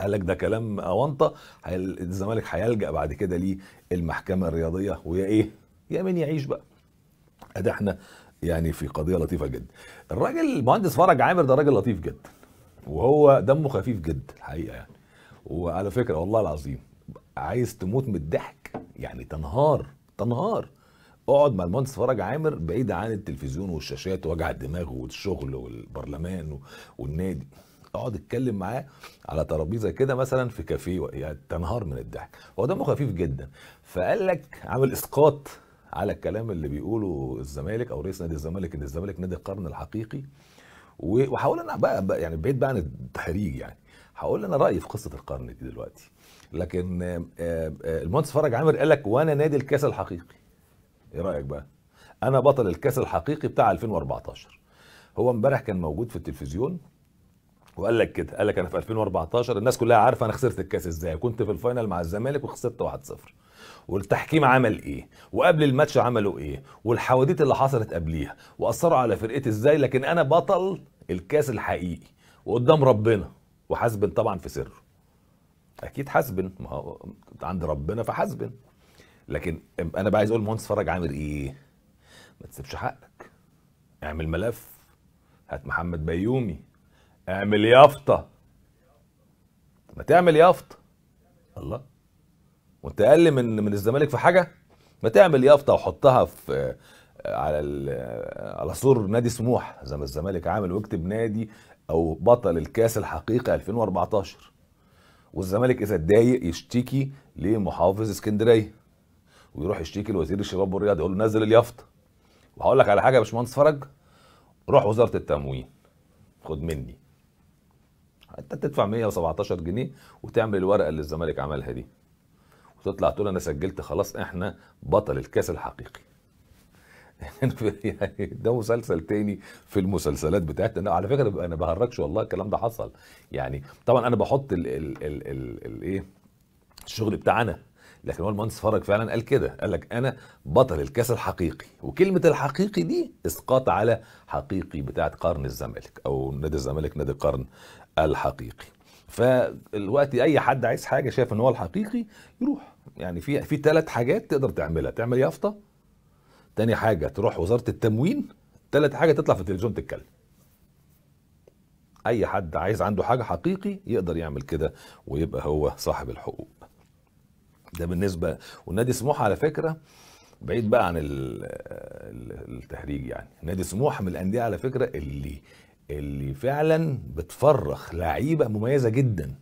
قال لك ده كلام اونطه الزمالك هيلجا بعد كده للمحكمه الرياضيه ويا ايه يا من يعيش بقى ادي احنا يعني في قضيه لطيفه جدا الراجل المهندس فرج عامر ده راجل لطيف جدا وهو دمه خفيف جدا الحقيقه يعني وعلى فكره والله العظيم عايز تموت من الضحك يعني تنهار تنهار اقعد مع المهندس فرج عامر بعيد عن التلفزيون والشاشات ووجع الدماغ والشغل والبرلمان والنادي اقعد اتكلم معاه على ترابيزه كده مثلا في كافيه يعني تنهار من الضحك هو دمه خفيف جدا فقال لك عامل اسقاط على الكلام اللي بيقوله الزمالك او رئيس نادي الزمالك ان الزمالك نادي القرن الحقيقي وحاول انا بقى, بقى يعني بعيد بقى عن التحريج يعني هقول انا رايي في قصه القرن دي دلوقتي لكن آه، آه، المهندس فرج عامر قال لك وانا نادي الكاس الحقيقي ايه رايك بقى انا بطل الكاس الحقيقي بتاع 2014 هو امبارح كان موجود في التلفزيون وقال لك كده قال لك انا في 2014 الناس كلها عارفه انا خسرت الكاس ازاي كنت في الفاينل مع الزمالك وخسرت 1-0 والتحكيم عمل ايه وقبل الماتش عملوا ايه والحواديت اللي حصلت قبليها واثروا على فرقتي ازاي لكن انا بطل الكاس الحقيقي وقدام ربنا وحاسب طبعا في سره اكيد حاسب ما هو عند ربنا فحاسب لكن انا بقى عايز اقول مهندس فرج عامل ايه ما تسيبش حقك اعمل ملف هات محمد بيومي اعمل يافطه ما تعمل يافطه الله وانت اقل من من الزمالك في حاجه ما تعمل يافطه وحطها في آه، على آه، على سور نادي سموح زي ما الزمالك عامل واكتب نادي او بطل الكاس الحقيقي 2014 والزمالك اذا اتضايق يشتكي لمحافظ اسكندريه ويروح يشتكي لوزير الشباب والرياضه يقول له نزل اليافطه وهقول لك على حاجه يا باشمهندس فرج روح وزاره التموين خد مني انت تدفع 117 جنيه وتعمل الورقه اللي الزمالك عملها دي وتطلع تقول انا سجلت خلاص احنا بطل الكاس الحقيقي يعني ده مسلسل تاني في المسلسلات بتاعتنا على فكره انا بهرجش والله الكلام ده حصل يعني طبعا انا بحط الايه الشغل بتاعنا لكن هو المهندس فرج فعلا قال كده قال لك انا بطل الكاس الحقيقي وكلمه الحقيقي دي اسقاط على حقيقي بتاعت قرن الزمالك او نادي الزمالك نادي قرن الحقيقي فالوقت اي حد عايز حاجه شايف ان هو الحقيقي يروح يعني في في ثلاث حاجات تقدر تعملها تعمل يافطه تاني حاجه تروح وزاره التموين تالت حاجه تطلع في التلفزيون تتكلم اي حد عايز عنده حاجه حقيقي يقدر يعمل كده ويبقى هو صاحب الحقوق ده بالنسبه والنادي سموحه على فكره بعيد بقى عن التهريج يعني نادي سموحه من الانديه على فكره اللي اللي فعلا بتفرخ لعيبه مميزه جدا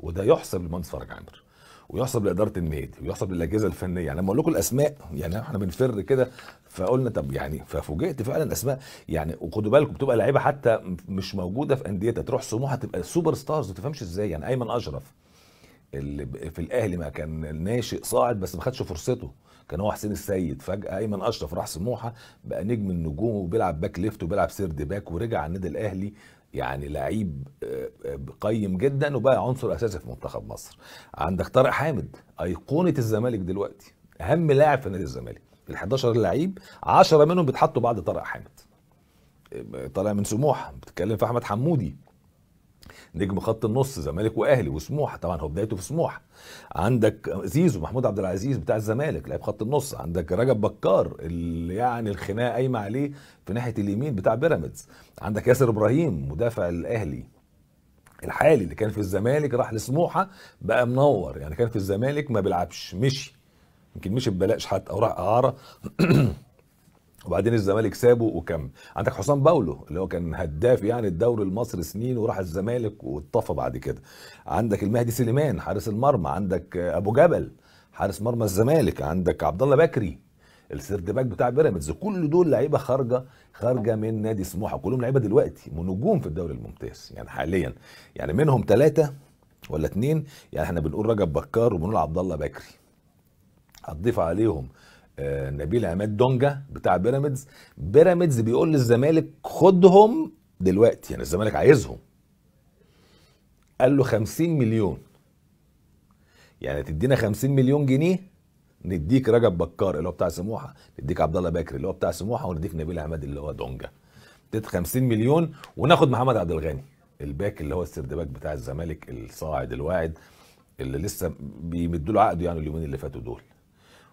وده يحسب للمهندس فرج عامر ويحسب لاداره النادي ويحسب للاجهزه الفنيه يعني لما اقول لكم الاسماء يعني احنا بنفر كده فقلنا طب يعني ففوجئت فعلا اسماء يعني وخدوا بالكم بتبقى لعيبه حتى مش موجوده في انديتها تروح سموحه تبقى سوبر ستارز ما تفهمش ازاي يعني ايمن اشرف اللي في الاهلي ما كان ناشئ صاعد بس ما خدش فرصته كان هو حسين السيد فجاه ايمن اشرف راح سموحه بقى نجم النجوم وبيلعب باك ليفت وبيلعب سيرد باك ورجع على النادي الاهلي يعني لعيب آه، آه، قيم جدا وبقى عنصر اساسي في منتخب مصر عندك طارق حامد ايقونه الزمالك دلوقتي اهم لاعب في نادي الزمالك ال 11 لعيب 10 منهم بيتحطوا بعد طارق حامد آه، طالع من سموحه بتتكلم في احمد حمودي نجم خط النص زمالك واهلي وسموحه طبعا هو بدايته في سموحه عندك زيزو محمود عبد العزيز بتاع الزمالك لعيب خط النص عندك رجب بكار اللي يعني الخناقه قايمه عليه في ناحيه اليمين بتاع بيراميدز عندك ياسر ابراهيم مدافع الاهلي الحالي اللي كان في الزمالك راح لسموحه بقى منور يعني كان في الزمالك ما بيلعبش مشي يمكن مشي ببلاش حتى او راح اعاره وبعدين الزمالك سابه وكمل عندك حسام باولو اللي هو كان هداف يعني الدوري المصري سنين وراح الزمالك واتطفى بعد كده عندك المهدي سليمان حارس المرمى عندك ابو جبل حارس مرمى الزمالك عندك عبد الله بكري السيرد باك بتاع بيراميدز كل دول لعيبه خارجه خارجه من نادي سموحه كلهم لعيبه دلوقتي ونجوم في الدوري الممتاز يعني حاليا يعني منهم ثلاثه ولا اثنين يعني احنا بنقول رجب بكار وبنقول عبد الله بكري هتضيف عليهم آه، نبيل عماد دونجا بتاع بيراميدز بيراميدز بيقول للزمالك خدهم دلوقتي يعني الزمالك عايزهم قال له 50 مليون يعني تدينا 50 مليون جنيه نديك رجب بكار اللي هو بتاع سموحه نديك عبد الله باكر اللي هو بتاع سموحه ونديك نبيل عماد اللي هو دونجا اديت 50 مليون وناخد محمد عبد الغني الباك اللي هو باك بتاع الزمالك الصاعد الواعد اللي لسه بيمدوا له عقده يعني اليومين اللي فاتوا دول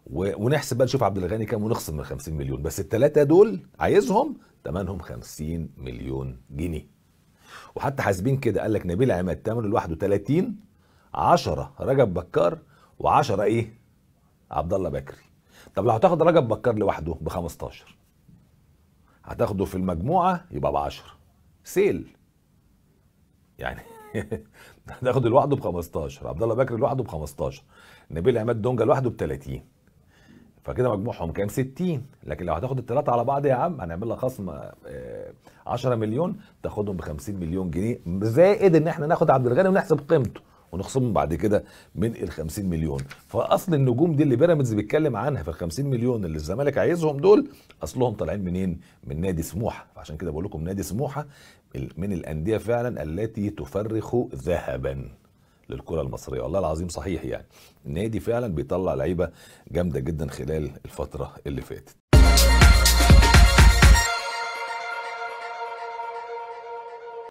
ونحسب بقى نشوف عبد الغني كام ونخصم من 50 مليون بس الثلاثه دول عايزهم ثمنهم 50 مليون جنيه وحتى حاسبين كده قال لك نبيل عماد ثمنه لوحده 30 10 رجب بكار و10 ايه عبد الله بكري طب لو هتاخد رجب بكار لوحده ب 15 هتاخده في المجموعه يبقى ب 10 سيل يعني هتاخد لوحده ب 15 عبد الله بكري لوحده ب 15 نبيل عماد دونجا لوحده ب 30 فكده مجموعهم كام 60 لكن لو هتاخد الثلاثه على بعض يا عم هنعمل لك خصم 10 آه، مليون تاخدهم ب 50 مليون جنيه زائد ان احنا ناخد عبد الغني ونحسب قيمته ونخصمهم بعد كده من ال 50 مليون فاصل النجوم دي اللي بيراميدز بيتكلم عنها في ال 50 مليون اللي الزمالك عايزهم دول اصلهم طالعين منين من نادي سموحه فعشان كده بقول لكم نادي سموحه من الانديه فعلا التي تفرخ ذهبا للكره المصريه والله العظيم صحيح يعني النادي فعلا بيطلع لعيبه جامده جدا خلال الفتره اللي فاتت